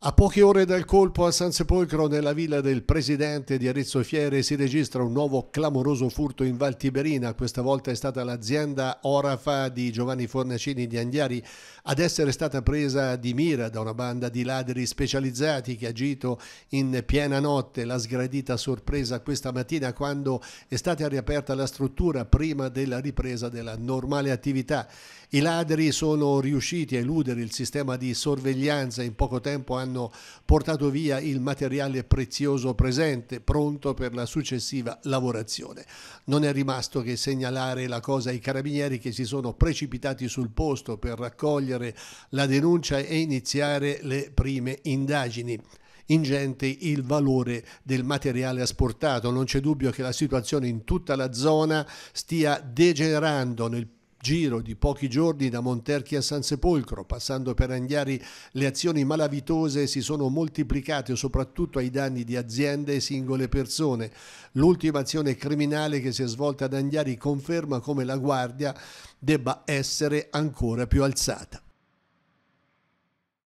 A poche ore dal colpo a San Sepolcro, nella villa del presidente di Arezzo Fiere, si registra un nuovo clamoroso furto in Val Tiberina. Questa volta è stata l'azienda Orafa di Giovanni Fornacini di Anghiari ad essere stata presa di mira da una banda di ladri specializzati che ha agito in piena notte. La sgradita sorpresa questa mattina quando è stata riaperta la struttura prima della ripresa della normale attività. I ladri sono riusciti a eludere il sistema di sorveglianza e in poco tempo hanno portato via il materiale prezioso presente, pronto per la successiva lavorazione. Non è rimasto che segnalare la cosa ai carabinieri che si sono precipitati sul posto per raccogliere la denuncia e iniziare le prime indagini ingente il valore del materiale asportato. Non c'è dubbio che la situazione in tutta la zona stia degenerando nel giro di pochi giorni da Monterchi a San Sepolcro, passando per Anghiari, le azioni malavitose si sono moltiplicate soprattutto ai danni di aziende e singole persone. L'ultima azione criminale che si è svolta ad Anghiari conferma come la guardia debba essere ancora più alzata.